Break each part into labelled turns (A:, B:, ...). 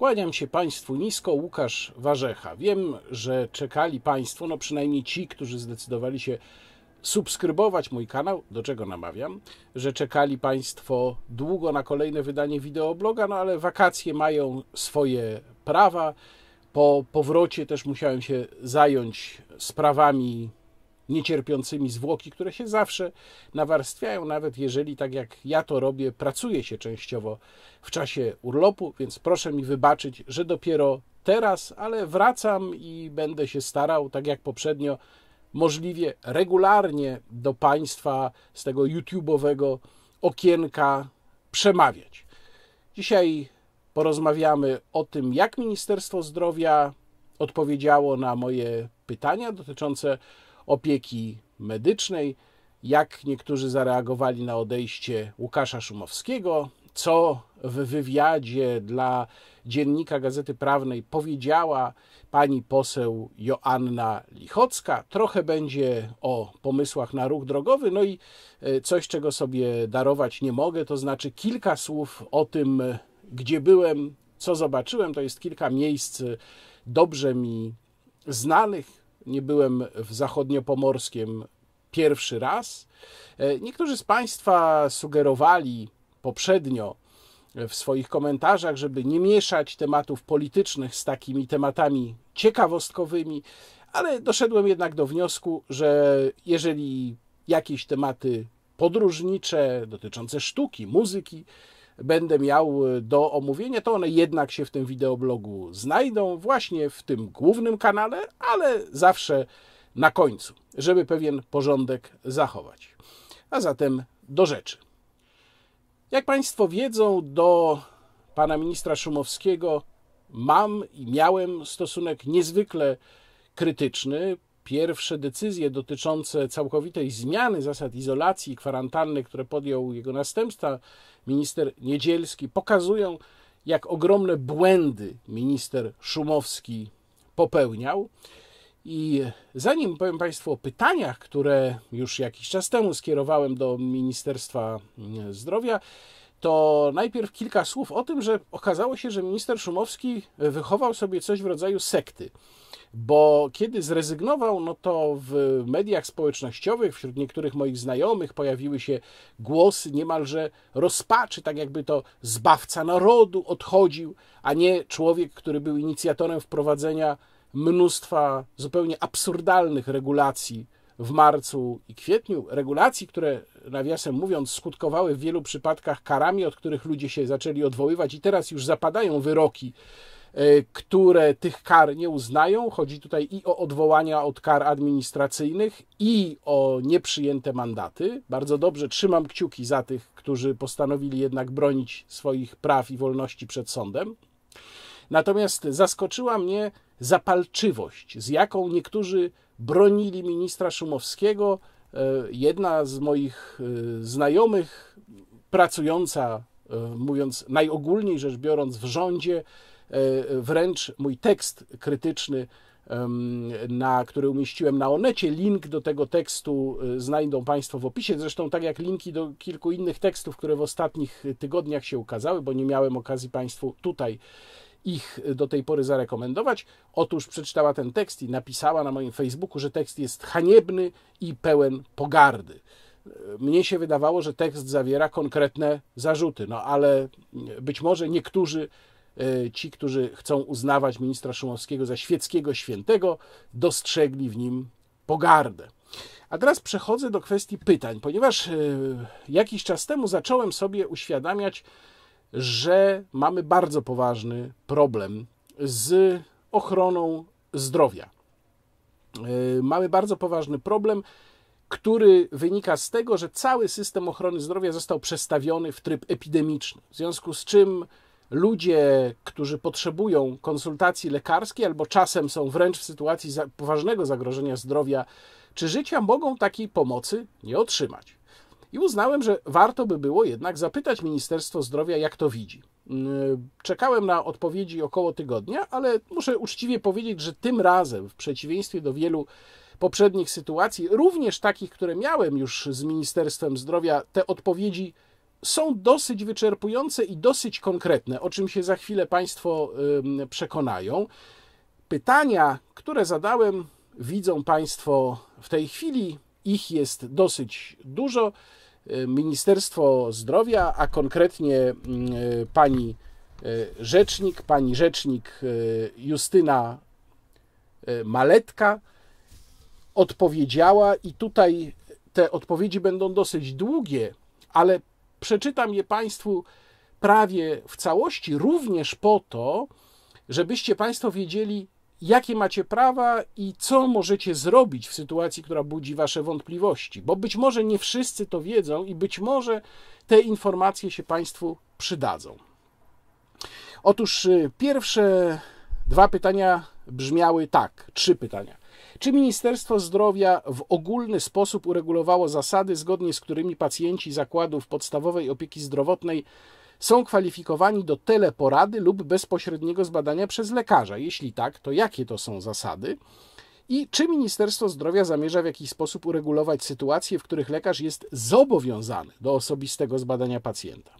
A: Kłaniam się Państwu nisko, Łukasz Warzecha. Wiem, że czekali Państwo, no przynajmniej ci, którzy zdecydowali się subskrybować mój kanał, do czego namawiam, że czekali Państwo długo na kolejne wydanie wideobloga, no ale wakacje mają swoje prawa. Po powrocie też musiałem się zająć sprawami niecierpiącymi zwłoki, które się zawsze nawarstwiają, nawet jeżeli, tak jak ja to robię, pracuję się częściowo w czasie urlopu, więc proszę mi wybaczyć, że dopiero teraz, ale wracam i będę się starał, tak jak poprzednio, możliwie regularnie do Państwa z tego YouTube'owego okienka przemawiać. Dzisiaj porozmawiamy o tym, jak Ministerstwo Zdrowia odpowiedziało na moje pytania dotyczące opieki medycznej, jak niektórzy zareagowali na odejście Łukasza Szumowskiego, co w wywiadzie dla dziennika Gazety Prawnej powiedziała pani poseł Joanna Lichocka. Trochę będzie o pomysłach na ruch drogowy, no i e, coś, czego sobie darować nie mogę, to znaczy kilka słów o tym, gdzie byłem, co zobaczyłem. To jest kilka miejsc e, dobrze mi znanych, nie byłem w zachodniopomorskim pierwszy raz. E, niektórzy z Państwa sugerowali poprzednio w swoich komentarzach, żeby nie mieszać tematów politycznych z takimi tematami ciekawostkowymi, ale doszedłem jednak do wniosku, że jeżeli jakieś tematy podróżnicze dotyczące sztuki, muzyki, będę miał e, do omówienia, to one jednak się w tym wideoblogu znajdą, właśnie w tym głównym kanale, ale zawsze na końcu, żeby pewien porządek zachować. A zatem do rzeczy. Jak Państwo wiedzą, do pana ministra Szumowskiego mam i miałem stosunek niezwykle krytyczny. Pierwsze decyzje dotyczące całkowitej zmiany zasad izolacji i kwarantanny, które podjął jego następca, minister Niedzielski, pokazują, jak ogromne błędy minister Szumowski popełniał. I zanim powiem Państwu o pytaniach, które już jakiś czas temu skierowałem do Ministerstwa Zdrowia, to najpierw kilka słów o tym, że okazało się, że minister Szumowski wychował sobie coś w rodzaju sekty. Bo kiedy zrezygnował, no to w mediach społecznościowych, wśród niektórych moich znajomych pojawiły się głosy niemalże rozpaczy, tak jakby to zbawca narodu odchodził, a nie człowiek, który był inicjatorem wprowadzenia mnóstwa zupełnie absurdalnych regulacji w marcu i kwietniu, regulacji, które nawiasem mówiąc skutkowały w wielu przypadkach karami, od których ludzie się zaczęli odwoływać i teraz już zapadają wyroki, e, które tych kar nie uznają. Chodzi tutaj i o odwołania od kar administracyjnych, i o nieprzyjęte mandaty. Bardzo dobrze trzymam kciuki za tych, którzy postanowili jednak bronić swoich praw i wolności przed sądem. Natomiast zaskoczyła mnie zapalczywość, z jaką niektórzy bronili ministra Szumowskiego. E, jedna z moich e, znajomych, pracująca, e, mówiąc najogólniej rzecz biorąc, w rządzie, wręcz mój tekst krytyczny, na, który umieściłem na Onecie. Link do tego tekstu znajdą Państwo w opisie. Zresztą, tak jak linki do kilku innych tekstów, które w ostatnich tygodniach się ukazały, bo nie miałem okazji Państwu tutaj ich do tej pory zarekomendować. Otóż przeczytała ten tekst i napisała na moim Facebooku, że tekst jest haniebny i pełen pogardy. Mnie się wydawało, że tekst zawiera konkretne zarzuty, no ale być może niektórzy, e, ci, którzy chcą uznawać ministra Szumowskiego za świeckiego świętego, dostrzegli w nim pogardę. A teraz przechodzę do kwestii pytań, ponieważ e, jakiś czas temu zacząłem sobie uświadamiać, że mamy bardzo poważny problem z ochroną zdrowia. E, mamy bardzo poważny problem, który wynika z tego, że cały system ochrony zdrowia został przestawiony w tryb epidemiczny. W związku z czym ludzie, którzy potrzebują konsultacji lekarskiej albo czasem są wręcz w sytuacji poważnego zagrożenia zdrowia czy życia, mogą takiej pomocy nie otrzymać. I uznałem, że warto by było jednak zapytać Ministerstwo Zdrowia, jak to widzi. Yy, czekałem na odpowiedzi około tygodnia, ale muszę uczciwie powiedzieć, że tym razem, w przeciwieństwie do wielu poprzednich sytuacji, również takich, które miałem już z Ministerstwem Zdrowia, te odpowiedzi są dosyć wyczerpujące i dosyć konkretne, o czym się za chwilę Państwo yy, przekonają. Pytania, które zadałem, widzą Państwo w tej chwili, ich jest dosyć dużo. Ministerstwo Zdrowia, a konkretnie mm, e, pani e, rzecznik, pani rzecznik e, Justyna Maletka odpowiedziała i tutaj te odpowiedzi będą dosyć długie, ale przeczytam je Państwu prawie w całości, również po to, żebyście Państwo wiedzieli, jakie macie prawa i co możecie zrobić w sytuacji, która budzi wasze wątpliwości, bo być może nie wszyscy to wiedzą i być może te informacje się Państwu przydadzą. Otóż y, pierwsze dwa pytania brzmiały tak, trzy pytania. Czy Ministerstwo Zdrowia w ogólny sposób uregulowało zasady, zgodnie z którymi pacjenci zakładów podstawowej opieki zdrowotnej są kwalifikowani do teleporady lub bezpośredniego zbadania przez lekarza? Jeśli tak, to jakie to są zasady? I czy Ministerstwo Zdrowia zamierza w jakiś sposób uregulować sytuacje, w których lekarz jest zobowiązany do osobistego zbadania pacjenta?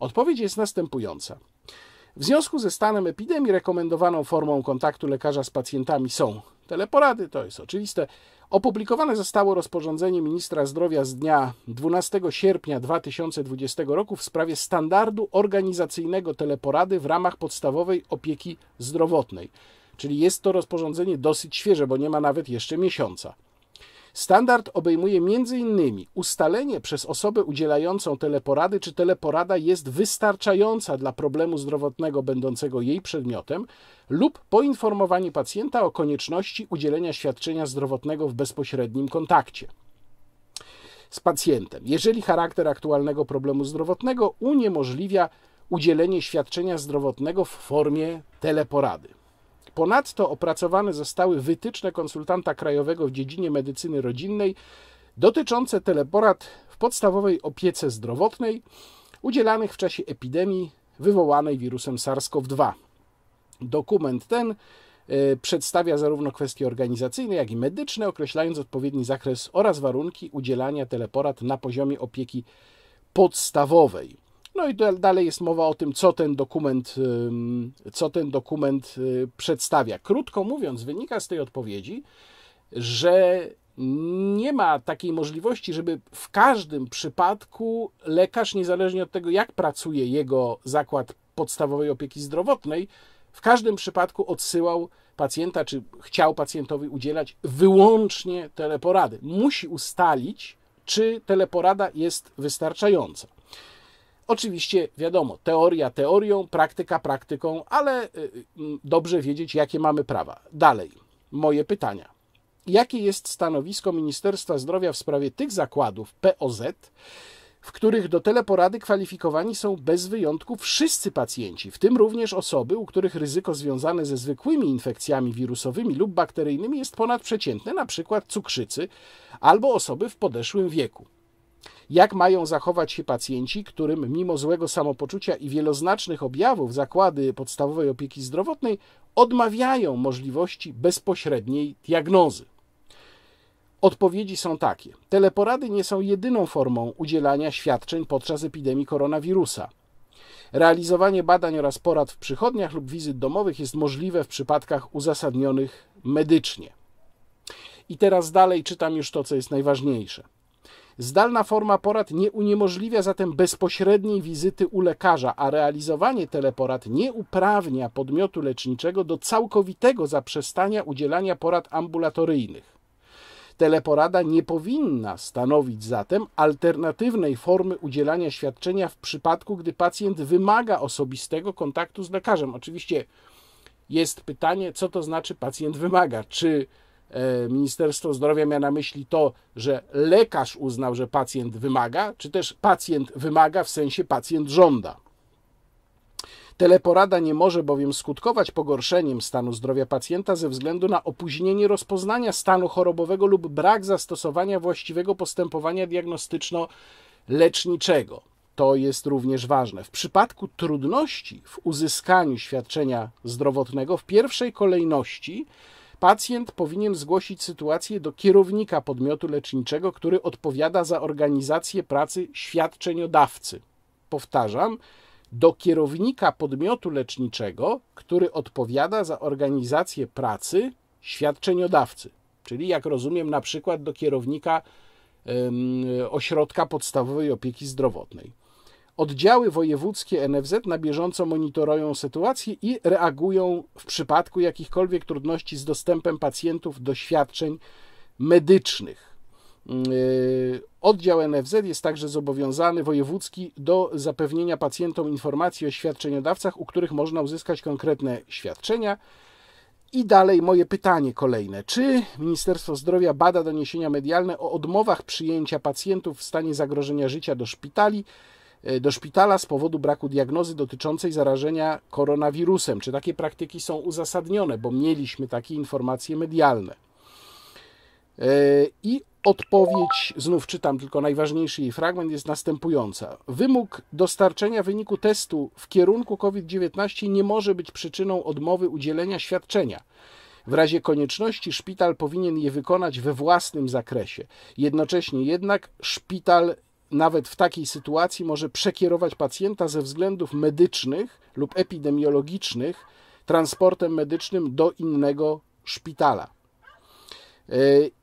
A: Odpowiedź jest następująca. W związku ze stanem epidemii rekomendowaną formą kontaktu lekarza z pacjentami są teleporady, to jest oczywiste, Opublikowane zostało rozporządzenie ministra zdrowia z dnia 12 sierpnia 2020 roku w sprawie standardu organizacyjnego teleporady w ramach podstawowej opieki zdrowotnej. Czyli jest to rozporządzenie dosyć świeże, bo nie ma nawet jeszcze miesiąca. Standard obejmuje m.in. ustalenie przez osobę udzielającą teleporady, czy teleporada jest wystarczająca dla problemu zdrowotnego będącego jej przedmiotem, lub poinformowanie pacjenta o konieczności udzielenia świadczenia zdrowotnego w bezpośrednim kontakcie z pacjentem, jeżeli charakter aktualnego problemu zdrowotnego uniemożliwia udzielenie świadczenia zdrowotnego w formie teleporady. Ponadto opracowane zostały wytyczne konsultanta krajowego w dziedzinie medycyny rodzinnej dotyczące teleporad w podstawowej opiece zdrowotnej udzielanych w czasie epidemii wywołanej wirusem SARS-CoV-2. Dokument ten e, przedstawia zarówno kwestie organizacyjne, jak i medyczne, określając odpowiedni zakres oraz warunki udzielania teleporad na poziomie opieki podstawowej. No i dalej jest mowa o tym, co ten dokument, co ten dokument y, przedstawia. Krótko mówiąc, wynika z tej odpowiedzi, że nie ma takiej możliwości, żeby w każdym przypadku lekarz, niezależnie od tego, jak pracuje jego zakład podstawowej opieki zdrowotnej, w każdym przypadku odsyłał pacjenta, czy chciał pacjentowi udzielać wyłącznie teleporady. Musi ustalić, czy teleporada jest wystarczająca. Oczywiście, wiadomo, teoria teorią, praktyka praktyką, ale y, y, dobrze wiedzieć, jakie mamy prawa. Dalej, moje pytania. Jakie jest stanowisko Ministerstwa Zdrowia w sprawie tych zakładów POZ, w których do teleporady kwalifikowani są bez wyjątku wszyscy pacjenci, w tym również osoby, u których ryzyko związane ze zwykłymi infekcjami wirusowymi lub bakteryjnymi jest ponadprzeciętne, np. cukrzycy albo osoby w podeszłym wieku? Jak mają zachować się pacjenci, którym mimo złego samopoczucia i wieloznacznych objawów zakłady podstawowej opieki zdrowotnej odmawiają możliwości bezpośredniej diagnozy? Odpowiedzi są takie. Teleporady nie są jedyną formą udzielania świadczeń podczas epidemii koronawirusa. Realizowanie badań oraz porad w przychodniach lub wizyt domowych jest możliwe w przypadkach uzasadnionych medycznie. I teraz dalej czytam już to, co jest najważniejsze. Zdalna forma porad nie uniemożliwia zatem bezpośredniej wizyty u lekarza, a realizowanie teleporad nie uprawnia podmiotu leczniczego do całkowitego zaprzestania udzielania porad ambulatoryjnych. Teleporada nie powinna stanowić zatem alternatywnej formy udzielania świadczenia w przypadku, gdy pacjent wymaga osobistego kontaktu z lekarzem. Oczywiście jest pytanie, co to znaczy pacjent wymaga. Czy E, Ministerstwo Zdrowia miało na myśli to, że lekarz uznał, że pacjent wymaga, czy też pacjent wymaga w sensie pacjent żąda. Teleporada nie może bowiem skutkować pogorszeniem stanu zdrowia pacjenta ze względu na opóźnienie rozpoznania stanu chorobowego lub brak zastosowania właściwego postępowania diagnostyczno-leczniczego. To jest również ważne. W przypadku trudności w uzyskaniu świadczenia zdrowotnego w pierwszej kolejności Pacjent powinien zgłosić sytuację do kierownika podmiotu leczniczego, który odpowiada za organizację pracy świadczeniodawcy. Powtarzam, do kierownika podmiotu leczniczego, który odpowiada za organizację pracy świadczeniodawcy. Czyli, jak rozumiem, na przykład do kierownika ośrodka podstawowej opieki zdrowotnej. Oddziały wojewódzkie NFZ na bieżąco monitorują sytuację i reagują w przypadku jakichkolwiek trudności z dostępem pacjentów do świadczeń medycznych. Yy, oddział NFZ jest także zobowiązany wojewódzki do zapewnienia pacjentom informacji o świadczeniodawcach, u których można uzyskać konkretne świadczenia. I dalej moje pytanie kolejne. Czy Ministerstwo Zdrowia bada doniesienia medialne o odmowach przyjęcia pacjentów w stanie zagrożenia życia do szpitali? E, do szpitala z powodu braku diagnozy dotyczącej zarażenia koronawirusem. Czy takie praktyki są uzasadnione? Bo mieliśmy takie informacje medialne. E, I odpowiedź, znów czytam tylko najważniejszy jej fragment, jest następująca. Wymóg dostarczenia wyniku testu w kierunku COVID-19 nie może być przyczyną odmowy udzielenia świadczenia. W razie konieczności szpital powinien je wykonać we własnym zakresie. Jednocześnie jednak szpital nawet w takiej sytuacji może przekierować pacjenta ze względów medycznych lub epidemiologicznych transportem medycznym do innego szpitala. E,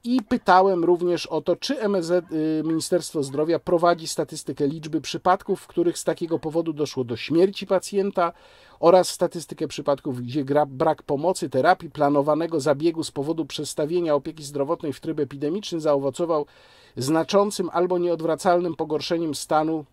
A: I pytałem również o to, czy MSZ, y, Ministerstwo Zdrowia prowadzi statystykę liczby przypadków, w których z takiego powodu doszło do śmierci pacjenta, oraz statystykę przypadków, gdzie brak pomocy, terapii, planowanego zabiegu z powodu przestawienia opieki zdrowotnej w tryb epidemiczny zaowocował znaczącym albo nieodwracalnym pogorszeniem stanu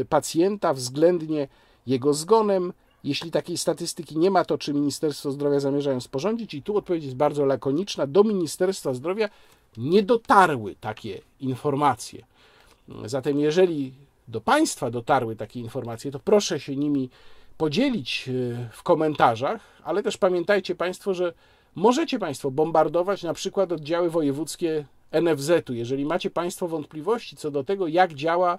A: y, pacjenta względnie jego zgonem. Jeśli takiej statystyki nie ma, to czy Ministerstwo Zdrowia zamierzają sporządzić? I tu odpowiedź jest bardzo lakoniczna. Do Ministerstwa Zdrowia nie dotarły takie informacje. Zatem jeżeli do Państwa dotarły takie informacje, to proszę się nimi podzielić e, w komentarzach, ale też pamiętajcie Państwo, że możecie Państwo bombardować na przykład oddziały wojewódzkie NFZ-u. Jeżeli macie Państwo wątpliwości co do tego, jak działa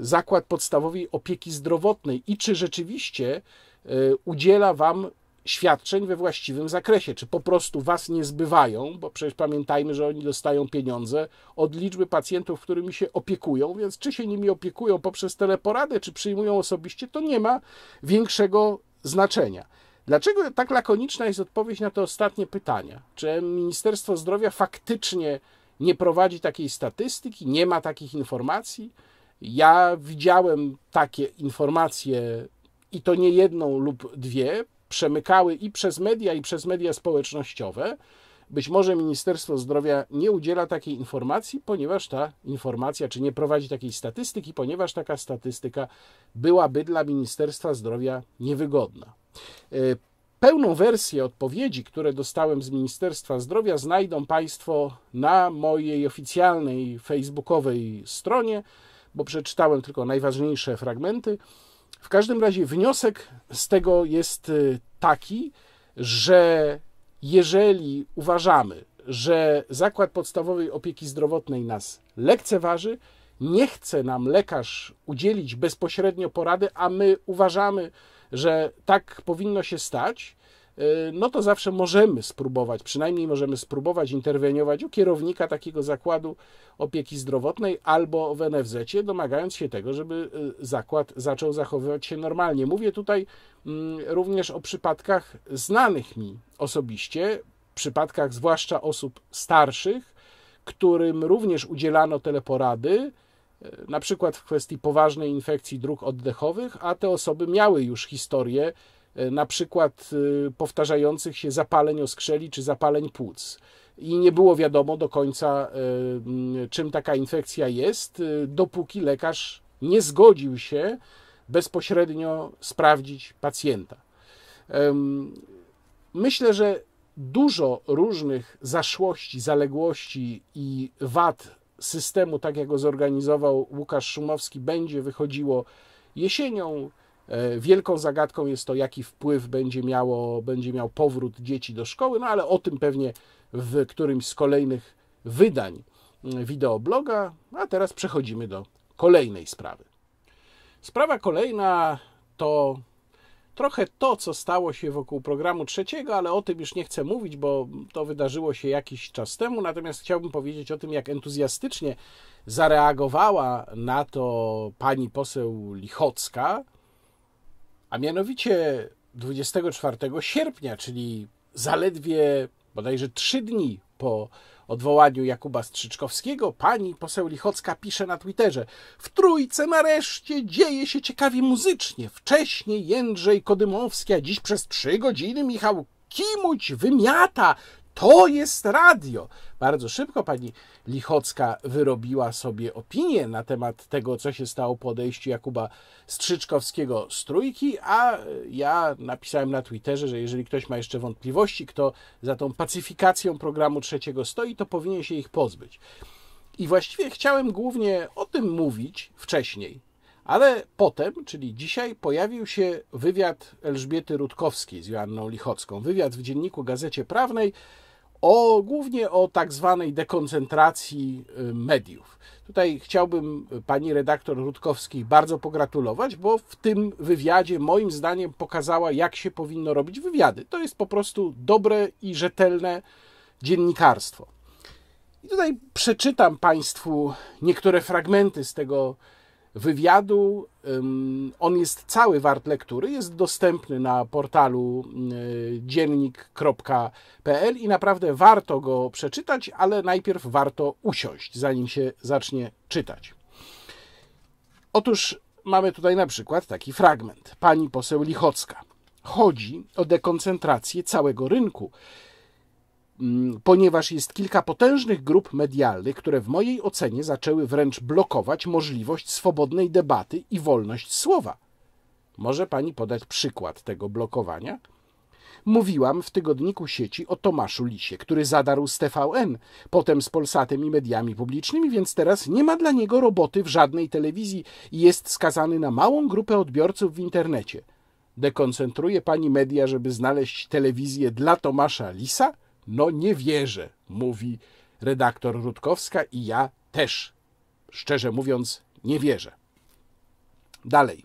A: zakład podstawowej opieki zdrowotnej i czy rzeczywiście e, udziela Wam świadczeń we właściwym zakresie, czy po prostu was nie zbywają, bo przecież pamiętajmy, że oni dostają pieniądze od liczby pacjentów, którymi się opiekują, więc czy się nimi opiekują poprzez teleporadę, czy przyjmują osobiście, to nie ma większego znaczenia. Dlaczego tak lakoniczna jest odpowiedź na te ostatnie pytania? Czy Ministerstwo Zdrowia faktycznie nie prowadzi takiej statystyki, nie ma takich informacji? Ja widziałem takie informacje i to nie jedną lub dwie przemykały i przez media, i przez media społecznościowe. Być może Ministerstwo Zdrowia nie udziela takiej informacji, ponieważ ta informacja, czy nie prowadzi takiej statystyki, ponieważ taka statystyka byłaby dla Ministerstwa Zdrowia niewygodna. E, pełną wersję odpowiedzi, które dostałem z Ministerstwa Zdrowia, znajdą Państwo na mojej oficjalnej facebookowej stronie, bo przeczytałem tylko najważniejsze fragmenty. W każdym razie wniosek z tego jest y, taki, że jeżeli uważamy, że Zakład Podstawowej Opieki Zdrowotnej nas lekceważy, nie chce nam lekarz udzielić bezpośrednio porady, a my uważamy, że tak powinno się stać, Y, no to zawsze możemy spróbować, przynajmniej możemy spróbować interweniować u kierownika takiego zakładu opieki zdrowotnej albo w NFZ, domagając się tego, żeby y, zakład zaczął zachowywać się normalnie. Mówię tutaj mm, również o przypadkach znanych mi osobiście, przypadkach zwłaszcza osób starszych, którym również udzielano teleporady y, na przykład w kwestii poważnej infekcji dróg oddechowych, a te osoby miały już historię E, na przykład e, powtarzających się zapaleń oskrzeli czy zapaleń płuc. I nie było wiadomo do końca, e, czym taka infekcja jest, dopóki lekarz nie zgodził się bezpośrednio sprawdzić pacjenta. Myślę, że dużo różnych zaszłości, zaległości i wad systemu, tak jak go zorganizował Łukasz Szumowski, będzie wychodziło jesienią, E, wielką zagadką jest to, jaki wpływ będzie, miało, będzie miał powrót dzieci do szkoły, no ale o tym pewnie w którymś z kolejnych wydań mm, wideobloga. A teraz przechodzimy do kolejnej sprawy. Sprawa kolejna to trochę to, co stało się wokół programu trzeciego, ale o tym już nie chcę mówić, bo to wydarzyło się jakiś czas temu. Natomiast chciałbym powiedzieć o tym, jak entuzjastycznie zareagowała na to pani poseł Lichocka, a mianowicie 24 sierpnia, czyli zaledwie bodajże trzy dni po odwołaniu Jakuba Strzyczkowskiego, pani poseł Lichocka pisze na Twitterze: W trójce nareszcie dzieje się ciekawie muzycznie. Wcześniej Jędrzej Kodymowski, a dziś przez trzy godziny Michał Kimuć wymiata to jest radio. Bardzo szybko pani Lichocka wyrobiła sobie opinię na temat tego, co się stało po odejściu Jakuba Strzyczkowskiego z trójki, a ja napisałem na Twitterze, że jeżeli ktoś ma jeszcze wątpliwości, kto za tą pacyfikacją programu trzeciego stoi, to powinien się ich pozbyć. I właściwie chciałem głównie o tym mówić wcześniej, ale potem, czyli dzisiaj, pojawił się wywiad Elżbiety Rutkowskiej z Joanną Lichocką. Wywiad w dzienniku Gazecie Prawnej o, głównie o tak zwanej dekoncentracji y, mediów. Tutaj chciałbym y, pani redaktor Rutkowskiej bardzo pogratulować, bo w tym wywiadzie moim zdaniem pokazała, jak się powinno robić wywiady. To jest po prostu dobre i rzetelne dziennikarstwo. I tutaj przeczytam państwu niektóre fragmenty z tego wywiadu. On jest cały wart lektury, jest dostępny na portalu y, dziennik.pl i naprawdę warto go przeczytać, ale najpierw warto usiąść, zanim się zacznie czytać. Otóż mamy tutaj na przykład taki fragment. Pani poseł Lichocka. Chodzi o dekoncentrację całego rynku Mm, ponieważ jest kilka potężnych grup medialnych, które w mojej ocenie zaczęły wręcz blokować możliwość swobodnej debaty i wolność słowa. Może pani podać przykład tego blokowania? Mówiłam w tygodniku sieci o Tomaszu Lisie, który zadarł z TVN, potem z Polsatem i mediami publicznymi, więc teraz nie ma dla niego roboty w żadnej telewizji i jest skazany na małą grupę odbiorców w internecie. Dekoncentruje pani media, żeby znaleźć telewizję dla Tomasza Lisa? No nie wierzę, mówi redaktor Rutkowska i ja też, szczerze mówiąc, nie wierzę. Dalej.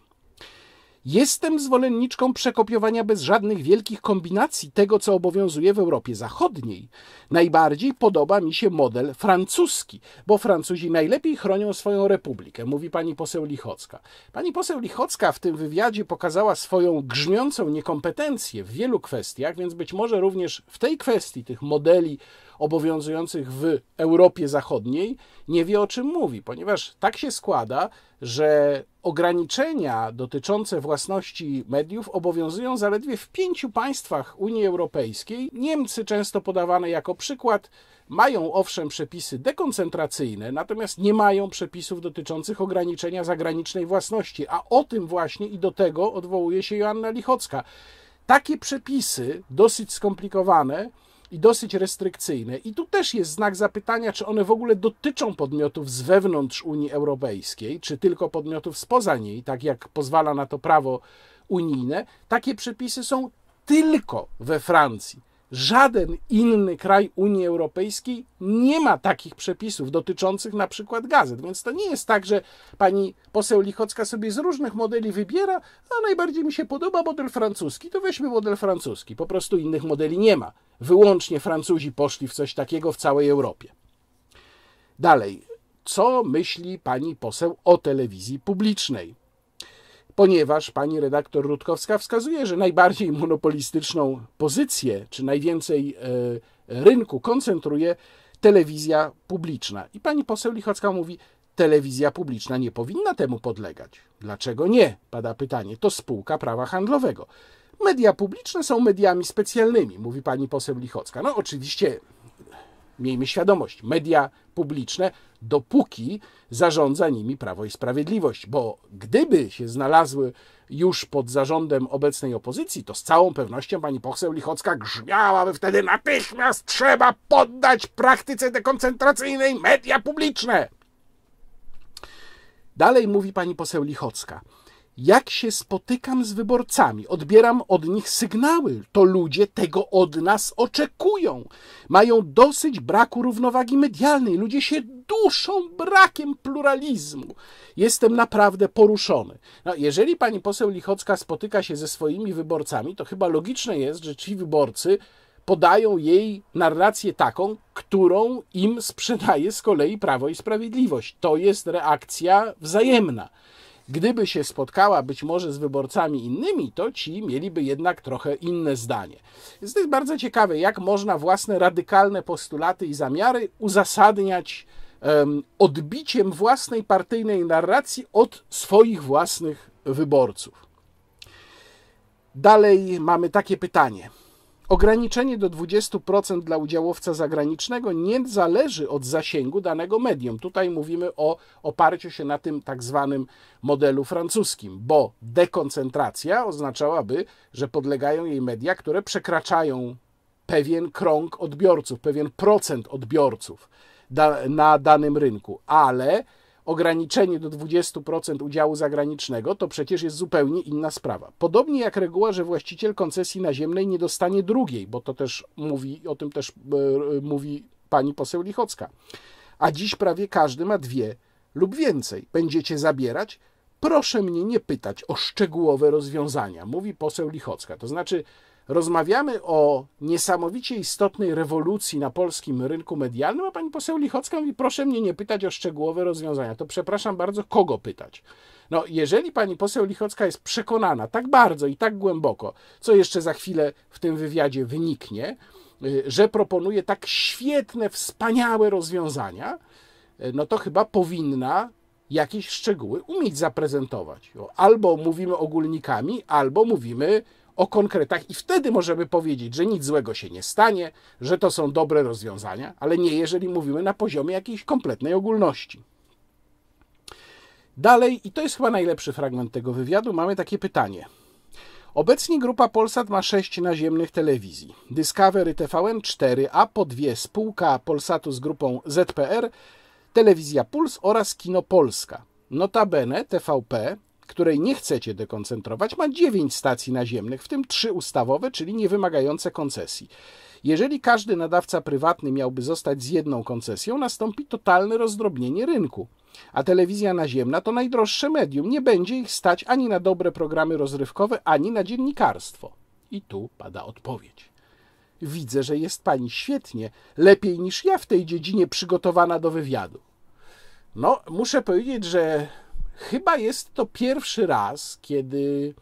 A: Jestem zwolenniczką przekopiowania bez żadnych wielkich kombinacji tego, co obowiązuje w Europie Zachodniej. Najbardziej podoba mi się model francuski, bo Francuzi najlepiej chronią swoją republikę, mówi pani poseł Lichocka. Pani poseł Lichocka w tym wywiadzie pokazała swoją grzmiącą niekompetencję w wielu kwestiach, więc być może również w tej kwestii tych modeli obowiązujących w Europie Zachodniej, nie wie o czym mówi, ponieważ tak się składa, że ograniczenia dotyczące własności mediów obowiązują zaledwie w pięciu państwach Unii Europejskiej. Niemcy, często podawane jako przykład, mają owszem przepisy dekoncentracyjne, natomiast nie mają przepisów dotyczących ograniczenia zagranicznej własności, a o tym właśnie i do tego odwołuje się Joanna Lichocka. Takie przepisy, dosyć skomplikowane, i dosyć restrykcyjne. I tu też jest znak zapytania, czy one w ogóle dotyczą podmiotów z wewnątrz Unii Europejskiej, czy tylko podmiotów spoza niej, tak jak pozwala na to prawo unijne. Takie przepisy są tylko we Francji. Żaden inny kraj Unii Europejskiej nie ma takich przepisów dotyczących na przykład gazet. Więc to nie jest tak, że pani poseł Lichocka sobie z różnych modeli wybiera, a najbardziej mi się podoba model francuski, to weźmy model francuski. Po prostu innych modeli nie ma. Wyłącznie Francuzi poszli w coś takiego w całej Europie. Dalej, co myśli pani poseł o telewizji publicznej? ponieważ pani redaktor Rutkowska wskazuje, że najbardziej monopolistyczną pozycję, czy najwięcej e, rynku koncentruje telewizja publiczna. I pani poseł Lichocka mówi, telewizja publiczna nie powinna temu podlegać. Dlaczego nie? Pada pytanie. To spółka prawa handlowego. Media publiczne są mediami specjalnymi, mówi pani poseł Lichocka. No oczywiście miejmy świadomość, media publiczne, dopóki zarządza nimi Prawo i Sprawiedliwość, bo gdyby się znalazły już pod zarządem obecnej opozycji, to z całą pewnością pani poseł Lichocka grzmiałaby wtedy natychmiast trzeba poddać praktyce dekoncentracyjnej media publiczne. Dalej mówi pani poseł Lichocka jak się spotykam z wyborcami, odbieram od nich sygnały. To ludzie tego od nas oczekują. Mają dosyć braku równowagi medialnej. Ludzie się duszą brakiem pluralizmu. Jestem naprawdę poruszony. No, jeżeli pani poseł Lichocka spotyka się ze swoimi wyborcami, to chyba logiczne jest, że ci wyborcy podają jej narrację taką, którą im sprzedaje z kolei Prawo i Sprawiedliwość. To jest reakcja wzajemna. Gdyby się spotkała być może z wyborcami innymi, to ci mieliby jednak trochę inne zdanie. Więc to jest bardzo ciekawe, jak można własne radykalne postulaty i zamiary uzasadniać um, odbiciem własnej partyjnej narracji od swoich własnych wyborców. Dalej mamy takie pytanie. Ograniczenie do 20% dla udziałowca zagranicznego nie zależy od zasięgu danego medium. Tutaj mówimy o oparciu się na tym tak zwanym modelu francuskim, bo dekoncentracja oznaczałaby, że podlegają jej media, które przekraczają pewien krąg odbiorców, pewien procent odbiorców na danym rynku, ale ograniczenie do 20% udziału zagranicznego, to przecież jest zupełnie inna sprawa. Podobnie jak reguła, że właściciel koncesji naziemnej nie dostanie drugiej, bo to też mówi, o tym też e, e, mówi pani poseł Lichocka. A dziś prawie każdy ma dwie lub więcej. Będziecie zabierać? Proszę mnie nie pytać o szczegółowe rozwiązania, mówi poseł Lichocka. To znaczy, Rozmawiamy o niesamowicie istotnej rewolucji na polskim rynku medialnym, a pani poseł Lichocka mówi, proszę mnie nie pytać o szczegółowe rozwiązania. To przepraszam bardzo, kogo pytać? No, jeżeli pani poseł Lichocka jest przekonana tak bardzo i tak głęboko, co jeszcze za chwilę w tym wywiadzie wyniknie, y, że proponuje tak świetne, wspaniałe rozwiązania, y, no to chyba powinna jakieś szczegóły umieć zaprezentować. Albo mówimy ogólnikami, albo mówimy o konkretach i wtedy możemy powiedzieć, że nic złego się nie stanie, że to są dobre rozwiązania, ale nie jeżeli mówimy na poziomie jakiejś kompletnej ogólności. Dalej, i to jest chyba najlepszy fragment tego wywiadu, mamy takie pytanie. Obecnie grupa Polsat ma sześć naziemnych telewizji: Discovery TVN 4, a po dwie spółka Polsatu z grupą ZPR, Telewizja Puls oraz Kino Polska. Notabene TVP której nie chcecie dekoncentrować, ma 9 stacji naziemnych, w tym 3 ustawowe, czyli niewymagające koncesji. Jeżeli każdy nadawca prywatny miałby zostać z jedną koncesją, nastąpi totalne rozdrobnienie rynku. A telewizja naziemna to najdroższe medium, nie będzie ich stać ani na dobre programy rozrywkowe, ani na dziennikarstwo. I tu pada odpowiedź. Widzę, że jest pani świetnie, lepiej niż ja w tej dziedzinie przygotowana do wywiadu. No, muszę powiedzieć, że Chyba jest to pierwszy raz, kiedy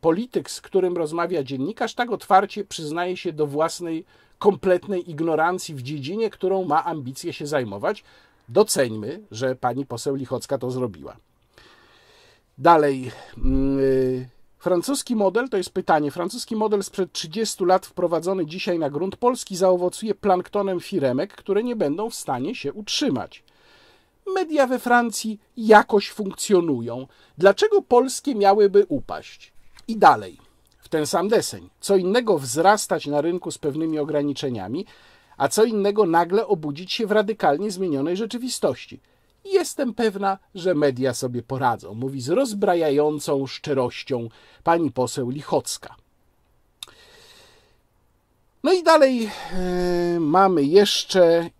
A: polityk, z którym rozmawia dziennikarz, tak otwarcie przyznaje się do własnej kompletnej ignorancji w dziedzinie, którą ma ambicje się zajmować. Doceńmy, że pani poseł Lichocka to zrobiła. Dalej. Mm, y, francuski model to jest pytanie. Francuski model sprzed 30 lat wprowadzony dzisiaj na grunt Polski zaowocuje planktonem firemek, które nie będą w stanie się utrzymać media we Francji jakoś funkcjonują. Dlaczego polskie miałyby upaść? I dalej, w ten sam deseń. Co innego wzrastać na rynku z pewnymi ograniczeniami, a co innego nagle obudzić się w radykalnie zmienionej rzeczywistości. Jestem pewna, że media sobie poradzą, mówi z rozbrajającą szczerością pani poseł Lichocka. No i dalej yy, mamy jeszcze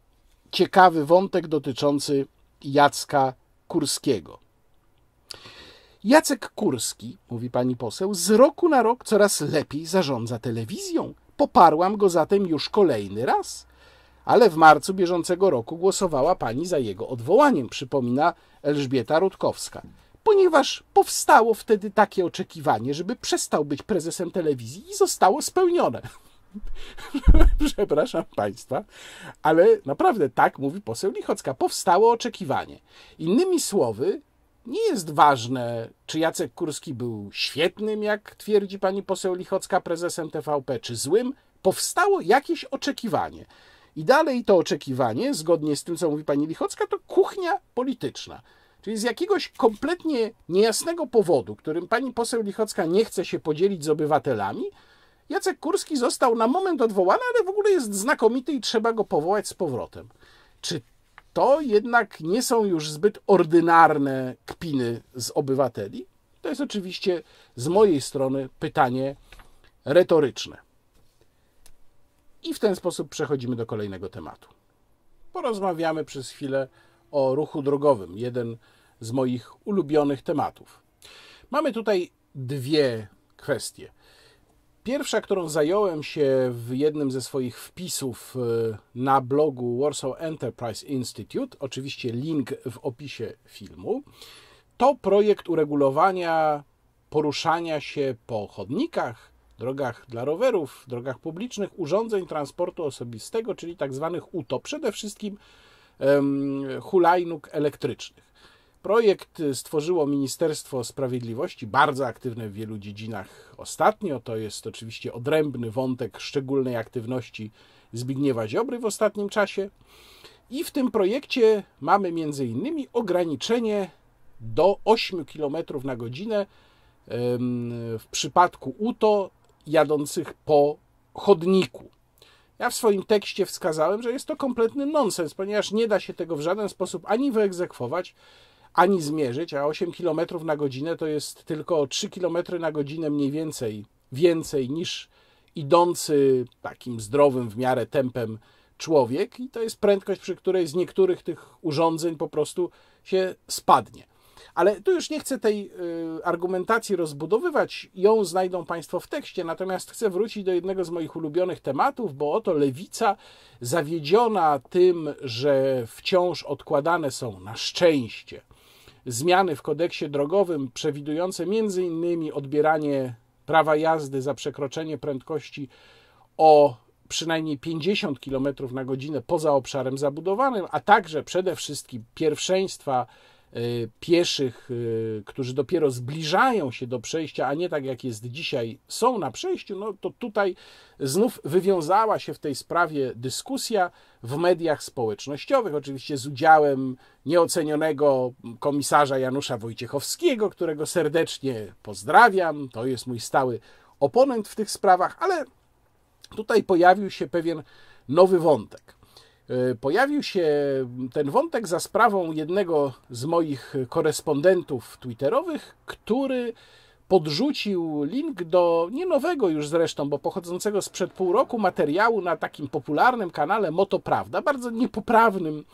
A: ciekawy wątek dotyczący Jacka Kurskiego. Jacek Kurski, mówi pani poseł, z roku na rok coraz lepiej zarządza telewizją. Poparłam go zatem już kolejny raz. Ale w marcu bieżącego roku głosowała pani za jego odwołaniem, przypomina Elżbieta Rutkowska ponieważ powstało wtedy takie oczekiwanie, żeby przestał być prezesem telewizji i zostało spełnione. Przepraszam Państwa, ale naprawdę tak mówi poseł Lichocka. Powstało oczekiwanie. Innymi słowy, nie jest ważne, czy Jacek Kurski był świetnym, jak twierdzi pani poseł Lichocka, prezesem TVP, czy złym. Powstało jakieś oczekiwanie. I dalej to oczekiwanie, zgodnie z tym, co mówi pani Lichocka, to kuchnia polityczna. Czyli z jakiegoś kompletnie niejasnego powodu, którym pani poseł Lichocka nie chce się podzielić z obywatelami, Jacek Kurski został na moment odwołany, ale w ogóle jest znakomity i trzeba go powołać z powrotem. Czy to jednak nie są już zbyt ordynarne kpiny z obywateli? To jest oczywiście z mojej strony pytanie retoryczne. I w ten sposób przechodzimy do kolejnego tematu. Porozmawiamy przez chwilę o ruchu drogowym, jeden z moich ulubionych tematów. Mamy tutaj dwie kwestie. Pierwsza, którą zająłem się w jednym ze swoich wpisów e, na blogu Warsaw Enterprise Institute, oczywiście link w opisie filmu, to projekt uregulowania poruszania się po chodnikach, drogach dla rowerów, drogach publicznych, urządzeń transportu osobistego, czyli tak zwanych UTO, przede wszystkim um, hulajnóg elektrycznych. Projekt y, stworzyło Ministerstwo Sprawiedliwości, bardzo aktywne w wielu dziedzinach ostatnio. To jest oczywiście odrębny wątek szczególnej aktywności Zbigniewa Ziobry w ostatnim czasie. I w tym projekcie mamy między innymi ograniczenie do 8 km na godzinę w przypadku UTO jadących po chodniku. Ja w swoim tekście wskazałem, że jest to kompletny nonsens, ponieważ nie da się tego w żaden sposób ani wyegzekwować, ani zmierzyć, a 8 km na godzinę to jest tylko 3 km na godzinę mniej więcej więcej niż idący takim zdrowym w miarę tempem człowiek i to jest prędkość, przy której z niektórych tych urządzeń po prostu się spadnie. Ale tu już nie chcę tej y, argumentacji rozbudowywać, ją znajdą Państwo w tekście, natomiast chcę wrócić do jednego z moich ulubionych tematów, bo oto lewica zawiedziona tym, że wciąż odkładane są na szczęście zmiany w kodeksie drogowym przewidujące m.in. odbieranie prawa jazdy za przekroczenie prędkości o przynajmniej 50 km na godzinę poza obszarem zabudowanym, a także przede wszystkim pierwszeństwa Y, pieszych, y, którzy dopiero zbliżają się do przejścia, a nie tak jak jest dzisiaj, są na przejściu, no to tutaj znów wywiązała się w tej sprawie dyskusja w mediach społecznościowych, oczywiście z udziałem nieocenionego komisarza Janusza Wojciechowskiego, którego serdecznie pozdrawiam, to jest mój stały oponent w tych sprawach, ale tutaj pojawił się pewien nowy wątek. E, pojawił się ten wątek za sprawą jednego z moich korespondentów twitterowych, który podrzucił link do nie nowego już zresztą, bo pochodzącego sprzed pół roku materiału na takim popularnym kanale Motoprawda, bardzo niepoprawnym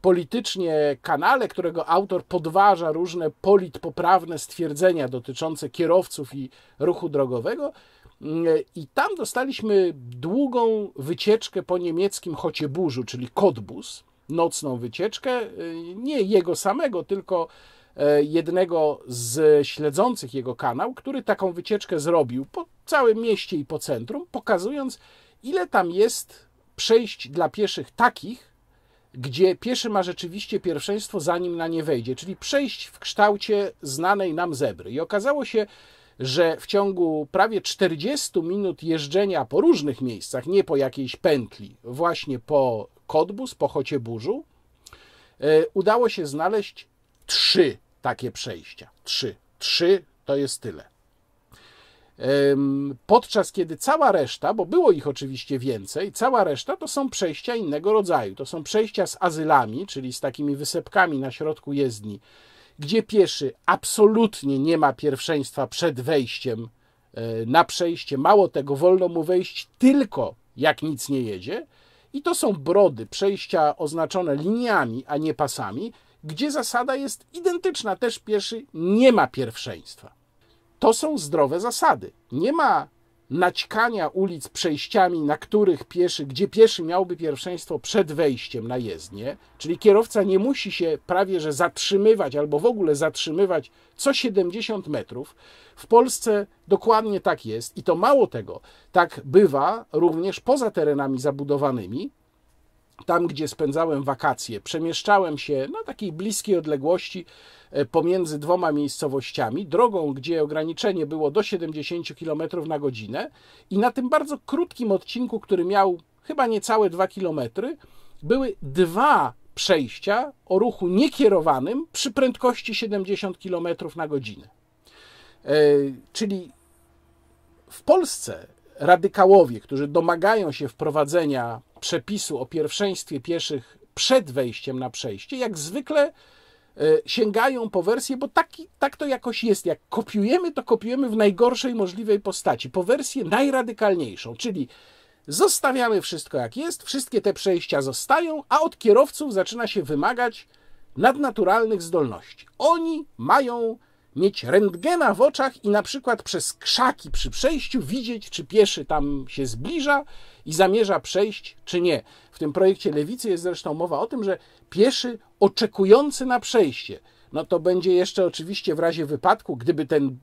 A: politycznie kanale, którego autor podważa różne politpoprawne stwierdzenia dotyczące kierowców i ruchu drogowego. Mm, I tam dostaliśmy długą wycieczkę po niemieckim Chocieburzu, czyli Kotbus, nocną wycieczkę, y, nie jego samego, tylko e, jednego z śledzących jego kanał, który taką wycieczkę zrobił po całym mieście i po centrum, pokazując, ile tam jest przejść dla pieszych takich, gdzie pieszy ma rzeczywiście pierwszeństwo, zanim na nie wejdzie, czyli przejść w kształcie znanej nam zebry. I okazało się, że w ciągu prawie 40 minut jeżdżenia po różnych miejscach, nie po jakiejś pętli, właśnie po Kodbus, po Burzu, e, udało się znaleźć trzy takie przejścia. Trzy. Trzy to jest tyle. Podczas kiedy cała reszta, bo było ich oczywiście więcej, cała reszta to są przejścia innego rodzaju. To są przejścia z azylami, czyli z takimi wysepkami na środku jezdni, gdzie pieszy absolutnie nie ma pierwszeństwa przed wejściem e, na przejście. Mało tego, wolno mu wejść tylko jak nic nie jedzie. I to są brody, przejścia oznaczone liniami, a nie pasami, gdzie zasada jest identyczna. Też pieszy nie ma pierwszeństwa. To są zdrowe zasady. Nie ma naćkania ulic przejściami, na których pieszy, gdzie pieszy miałby pierwszeństwo przed wejściem na jezdnię, czyli kierowca nie musi się prawie że zatrzymywać albo w ogóle zatrzymywać co 70 metrów. W Polsce dokładnie tak jest i to mało tego, tak bywa również poza terenami zabudowanymi, tam, gdzie spędzałem wakacje, przemieszczałem się na takiej bliskiej odległości E, pomiędzy dwoma miejscowościami, drogą, gdzie ograniczenie było do 70 km na godzinę i na tym bardzo krótkim odcinku, który miał chyba niecałe 2 km, były dwa przejścia o ruchu niekierowanym przy prędkości 70 km na godzinę. E, czyli w Polsce radykałowie, którzy domagają się wprowadzenia przepisu o pierwszeństwie pieszych przed wejściem na przejście, jak zwykle E, sięgają po wersję, bo taki, tak to jakoś jest. Jak kopiujemy, to kopiujemy w najgorszej możliwej postaci, po wersję najradykalniejszą, czyli zostawiamy wszystko jak jest, wszystkie te przejścia zostają, a od kierowców zaczyna się wymagać nadnaturalnych zdolności. Oni mają mieć rentgena w oczach i na przykład przez krzaki przy przejściu widzieć, czy pieszy tam się zbliża i zamierza przejść, czy nie. W tym projekcie lewicy jest zresztą mowa o tym, że pieszy oczekujący na przejście. No to będzie jeszcze oczywiście w razie wypadku, gdyby ten,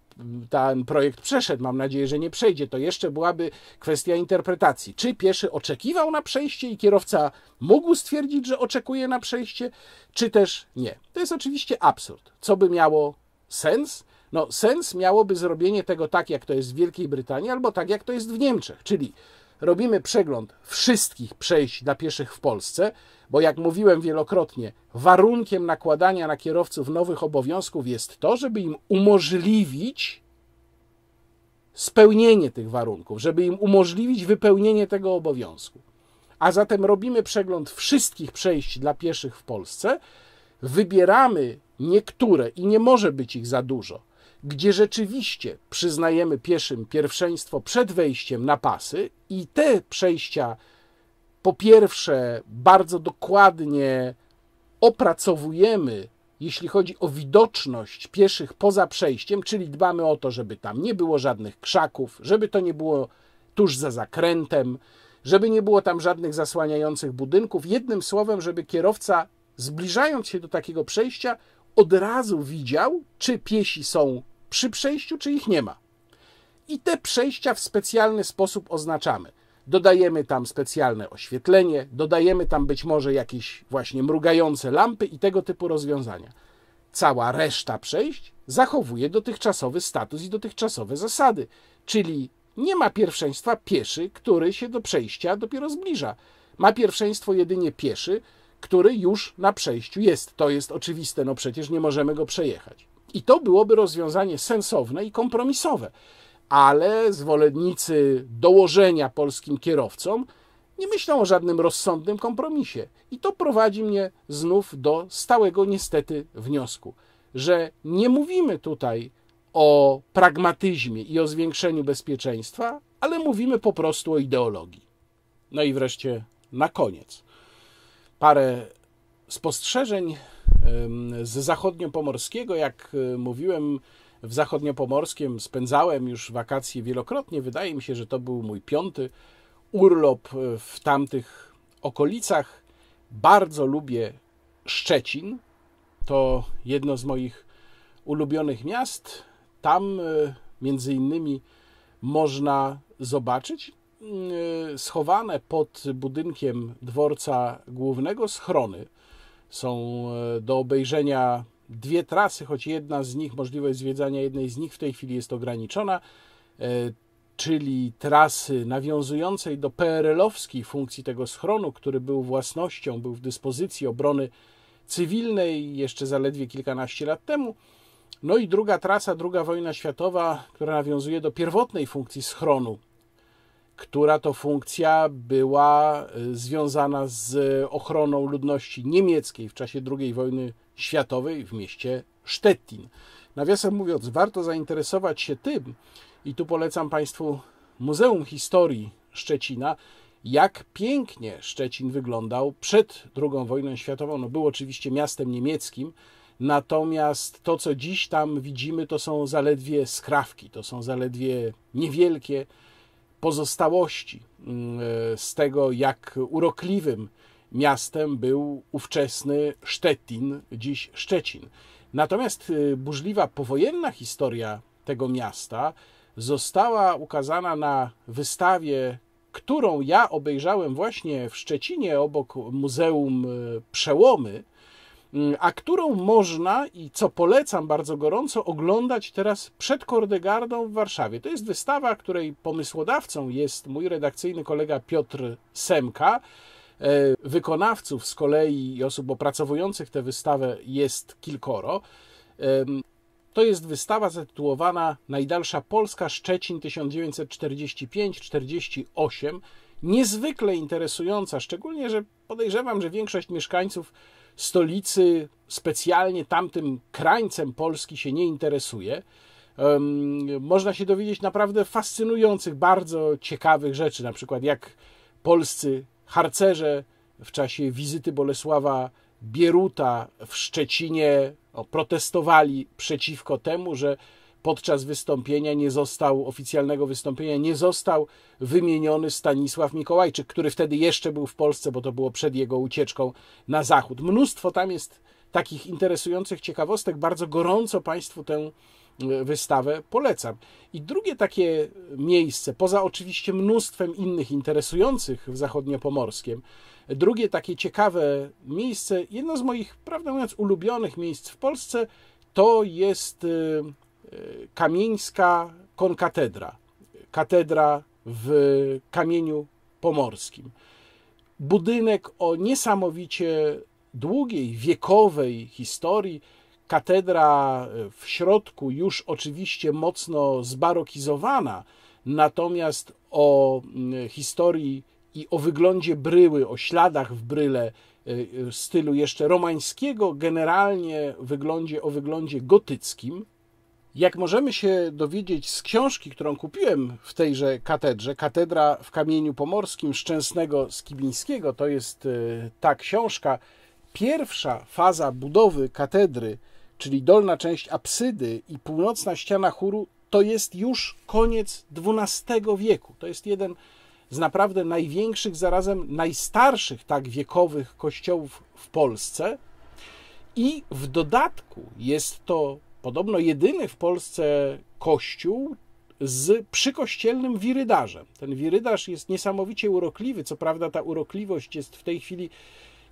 A: ten projekt przeszedł, mam nadzieję, że nie przejdzie, to jeszcze byłaby kwestia interpretacji. Czy pieszy oczekiwał na przejście i kierowca mógł stwierdzić, że oczekuje na przejście, czy też nie. To jest oczywiście absurd. Co by miało Sens? No, sens miałoby zrobienie tego tak, jak to jest w Wielkiej Brytanii, albo tak, jak to jest w Niemczech, czyli robimy przegląd wszystkich przejść dla pieszych w Polsce, bo jak mówiłem wielokrotnie, warunkiem nakładania na kierowców nowych obowiązków jest to, żeby im umożliwić spełnienie tych warunków, żeby im umożliwić wypełnienie tego obowiązku. A zatem robimy przegląd wszystkich przejść dla pieszych w Polsce, wybieramy niektóre i nie może być ich za dużo, gdzie rzeczywiście przyznajemy pieszym pierwszeństwo przed wejściem na pasy i te przejścia po pierwsze bardzo dokładnie opracowujemy, jeśli chodzi o widoczność pieszych poza przejściem, czyli dbamy o to, żeby tam nie było żadnych krzaków, żeby to nie było tuż za zakrętem, żeby nie było tam żadnych zasłaniających budynków. Jednym słowem, żeby kierowca, zbliżając się do takiego przejścia, od razu widział, czy piesi są przy przejściu, czy ich nie ma. I te przejścia w specjalny sposób oznaczamy. Dodajemy tam specjalne oświetlenie, dodajemy tam być może jakieś właśnie mrugające lampy i tego typu rozwiązania. Cała reszta przejść zachowuje dotychczasowy status i dotychczasowe zasady, czyli nie ma pierwszeństwa pieszy, który się do przejścia dopiero zbliża. Ma pierwszeństwo jedynie pieszy, który już na przejściu jest. To jest oczywiste, no przecież nie możemy go przejechać. I to byłoby rozwiązanie sensowne i kompromisowe. Ale zwolennicy dołożenia polskim kierowcom nie myślą o żadnym rozsądnym kompromisie. I to prowadzi mnie znów do stałego, niestety, wniosku, że nie mówimy tutaj o pragmatyzmie i o zwiększeniu bezpieczeństwa, ale mówimy po prostu o ideologii. No i wreszcie na koniec parę spostrzeżeń z zachodniopomorskiego. Jak e, mówiłem, w zachodniopomorskim spędzałem już wakacje wielokrotnie. Wydaje mi się, że to był mój piąty urlop e, w tamtych okolicach. Bardzo lubię Szczecin. To jedno z moich ulubionych miast. Tam e, między innymi można zobaczyć Y, schowane pod budynkiem dworca głównego schrony. Są y, do obejrzenia dwie trasy, choć jedna z nich, możliwość zwiedzania jednej z nich w tej chwili jest ograniczona, y, czyli trasy nawiązującej do PRL-owskiej funkcji tego schronu, który był własnością, był w dyspozycji obrony cywilnej jeszcze zaledwie kilkanaście lat temu. No i druga trasa, druga wojna światowa, która nawiązuje do pierwotnej funkcji schronu która to funkcja była y, związana z ochroną ludności niemieckiej w czasie II wojny światowej w mieście Sztettin. Nawiasem mówiąc, warto zainteresować się tym, i tu polecam Państwu Muzeum Historii Szczecina, jak pięknie Szczecin wyglądał przed II wojną światową. No, był oczywiście miastem niemieckim, natomiast to, co dziś tam widzimy, to są zaledwie skrawki, to są zaledwie niewielkie pozostałości mm, e, z tego, jak urokliwym miastem był ówczesny Szczecin, dziś Szczecin. Natomiast e, burzliwa powojenna historia tego miasta została ukazana na wystawie, którą ja obejrzałem właśnie w Szczecinie obok Muzeum e, Przełomy Mm, a którą można i co polecam bardzo gorąco oglądać teraz przed Kordegardą w Warszawie. To jest wystawa, której pomysłodawcą jest mój redakcyjny kolega Piotr Semka. E, wykonawców z kolei i osób opracowujących tę wystawę jest kilkoro. To jest wystawa zatytułowana Najdalsza Polska Szczecin 1945-48. Niezwykle interesująca, szczególnie, że podejrzewam, że większość mieszkańców stolicy specjalnie tamtym krańcem Polski się nie interesuje, można się dowiedzieć naprawdę fascynujących, bardzo ciekawych rzeczy, na przykład jak polscy harcerze w czasie wizyty Bolesława Bieruta w Szczecinie protestowali przeciwko temu, że podczas wystąpienia nie został, oficjalnego wystąpienia, nie został wymieniony Stanisław Mikołajczyk, który wtedy jeszcze był w Polsce, bo to było przed jego ucieczką na zachód. Mnóstwo tam jest takich interesujących ciekawostek. Bardzo gorąco Państwu tę e, wystawę polecam. I drugie takie miejsce, poza oczywiście mnóstwem innych interesujących w zachodniopomorskiem, drugie takie ciekawe miejsce, jedno z moich, prawdę mówiąc, ulubionych miejsc w Polsce, to jest e, Kamieńska konkatedra, katedra w kamieniu pomorskim. Budynek o niesamowicie długiej, wiekowej historii. Katedra w środku już oczywiście mocno zbarokizowana, natomiast o mm, historii i o wyglądzie bryły, o śladach w bryle y, y, stylu jeszcze romańskiego, generalnie wyglądzie o wyglądzie gotyckim, jak możemy się dowiedzieć z książki, którą kupiłem w tejże katedrze, Katedra w Kamieniu Pomorskim Szczęsnego Skibińskiego, to jest e, ta książka, pierwsza faza budowy katedry, czyli dolna część apsydy i północna ściana chóru, to jest już koniec XII wieku. To jest jeden z naprawdę największych, zarazem najstarszych tak wiekowych kościołów w Polsce. I w dodatku jest to podobno jedyny w Polsce kościół z przykościelnym wirydarzem. Ten wirydarz jest niesamowicie urokliwy. Co prawda, ta urokliwość jest w tej chwili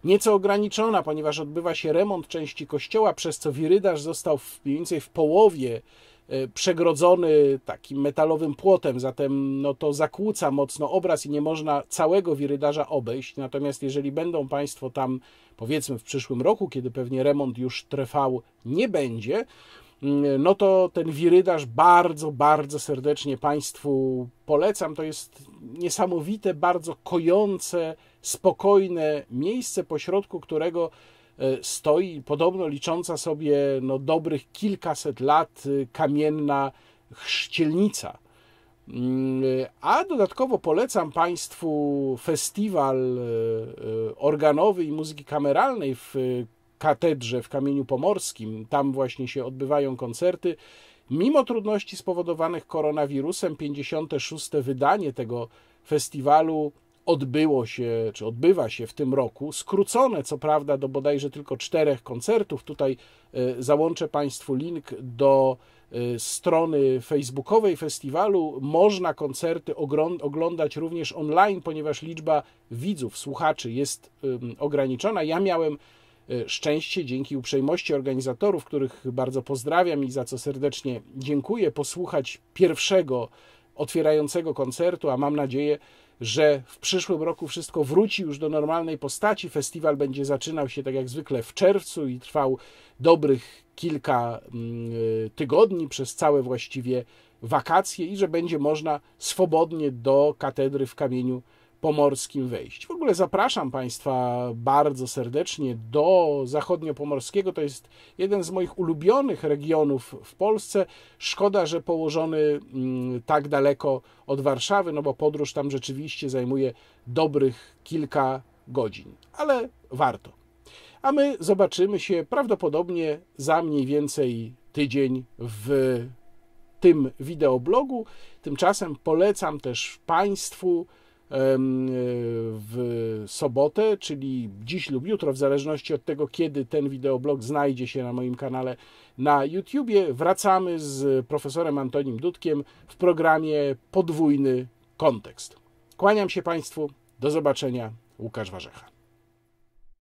A: nieco ograniczona, ponieważ odbywa się remont części kościoła, przez co wirydarz został w, mniej więcej w połowie E, przegrodzony takim metalowym płotem, zatem no to zakłóca mocno obraz i nie można całego wirydarza obejść. Natomiast jeżeli będą Państwo tam, powiedzmy w przyszłym roku, kiedy pewnie remont już trwał nie będzie, mm, no to ten wirydarz bardzo, bardzo serdecznie Państwu polecam. To jest niesamowite, bardzo kojące, spokojne miejsce, pośrodku którego E, stoi podobno licząca sobie no, dobrych kilkaset lat e, kamienna chrzcielnica. Mm, e, a dodatkowo polecam Państwu festiwal organowy i muzyki kameralnej w katedrze w Kamieniu Pomorskim. Tam właśnie się odbywają koncerty. Mimo trudności spowodowanych koronawirusem, 56. wydanie tego festiwalu odbyło się, czy odbywa się w tym roku, skrócone co prawda do bodajże tylko czterech koncertów. Tutaj e, załączę Państwu link do e, strony facebookowej festiwalu. Można koncerty oglądać również online, ponieważ liczba widzów, słuchaczy jest ograniczona. Ja miałem e, szczęście dzięki uprzejmości organizatorów, których bardzo pozdrawiam i za co serdecznie dziękuję, posłuchać pierwszego otwierającego koncertu, a mam nadzieję, że w przyszłym roku wszystko wróci już do normalnej postaci. Festiwal będzie zaczynał się tak jak zwykle w czerwcu i trwał dobrych kilka mm, y, tygodni przez całe właściwie wakacje i że będzie można swobodnie do katedry w kamieniu pomorskim wejść. W ogóle zapraszam Państwa bardzo serdecznie do zachodniopomorskiego. To jest jeden z moich ulubionych regionów w Polsce. Szkoda, że położony mm, tak daleko od Warszawy, no bo podróż tam rzeczywiście zajmuje dobrych kilka godzin, ale warto. A my zobaczymy się prawdopodobnie za mniej więcej tydzień w tym wideoblogu. Tymczasem polecam też Państwu E, w sobotę, czyli dziś lub jutro, w zależności od tego, kiedy ten wideoblog znajdzie się na moim kanale na YouTubie. Wracamy z profesorem Antonim Dudkiem w programie Podwójny Kontekst. Kłaniam się Państwu, do zobaczenia. Łukasz Warzecha.